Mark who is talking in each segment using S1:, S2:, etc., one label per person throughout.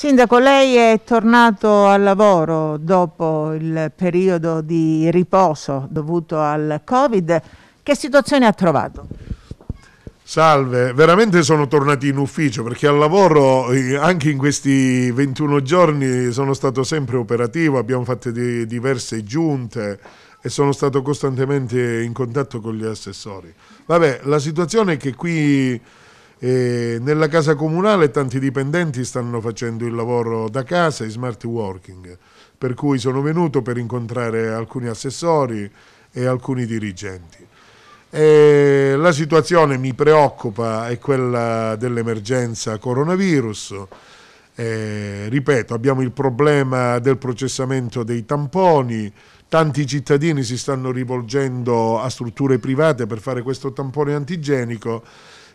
S1: Sindaco, lei è tornato al lavoro dopo il periodo di riposo dovuto al Covid. Che situazione ha trovato?
S2: Salve, veramente sono tornati in ufficio perché al lavoro eh, anche in questi 21 giorni sono stato sempre operativo, abbiamo fatto diverse giunte e sono stato costantemente in contatto con gli assessori. Vabbè, la situazione è che qui e nella casa comunale tanti dipendenti stanno facendo il lavoro da casa, i smart working, per cui sono venuto per incontrare alcuni assessori e alcuni dirigenti. E la situazione mi preoccupa è quella dell'emergenza coronavirus. E, ripeto, abbiamo il problema del processamento dei tamponi, tanti cittadini si stanno rivolgendo a strutture private per fare questo tampone antigenico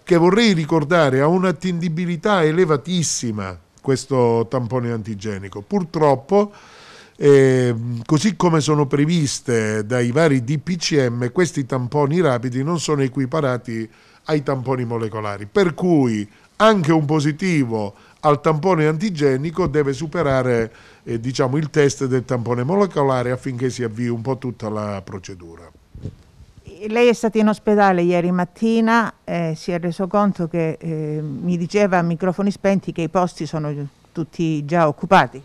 S2: che vorrei ricordare ha un'attendibilità elevatissima questo tampone antigenico. Purtroppo, eh, così come sono previste dai vari DPCM, questi tamponi rapidi non sono equiparati ai tamponi molecolari, per cui anche un positivo al tampone antigenico deve superare eh, diciamo, il test del tampone molecolare affinché si avvii un po' tutta la procedura
S1: lei è stata in ospedale ieri mattina, eh, si è reso conto che eh, mi diceva a microfoni spenti che i posti sono tutti già occupati.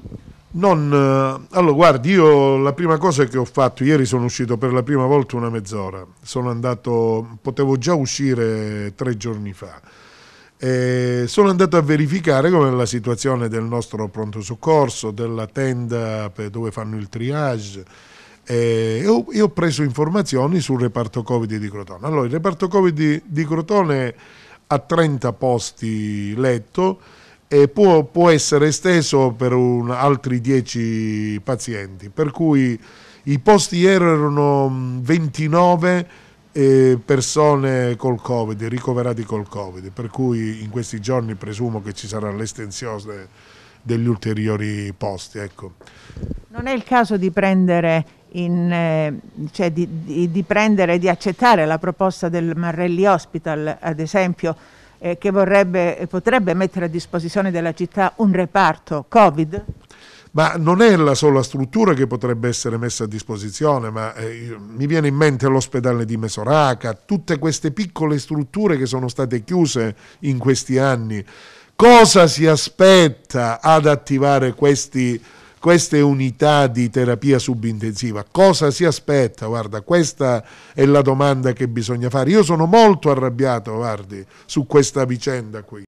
S2: Non, eh, allora guardi, io la prima cosa che ho fatto, ieri sono uscito per la prima volta una mezz'ora, sono andato, potevo già uscire tre giorni fa, e sono andato a verificare com'è la situazione del nostro pronto soccorso, della tenda dove fanno il triage, eh, io, io, ho preso informazioni sul reparto Covid di Crotone. Allora, il reparto Covid di, di Crotone ha 30 posti letto e può, può essere esteso per un, altri 10 pazienti, per cui i posti erano 29 mm, eh, persone col Covid, ricoverati col Covid, per cui in questi giorni presumo che ci sarà l'estensione degli ulteriori posti. Ecco.
S1: Non è il caso di prendere in, eh, cioè di, di, di, prendere, di accettare la proposta del Marrelli Hospital, ad esempio, eh, che vorrebbe, potrebbe mettere a disposizione della città un reparto Covid?
S2: Ma non è la sola struttura che potrebbe essere messa a disposizione, ma eh, mi viene in mente l'ospedale di Mesoraca, tutte queste piccole strutture che sono state chiuse in questi anni. Cosa si aspetta ad attivare questi queste unità di terapia subintensiva? Cosa si aspetta? Guarda, questa è la domanda che bisogna fare. Io sono molto arrabbiato, guardi, su questa vicenda qui.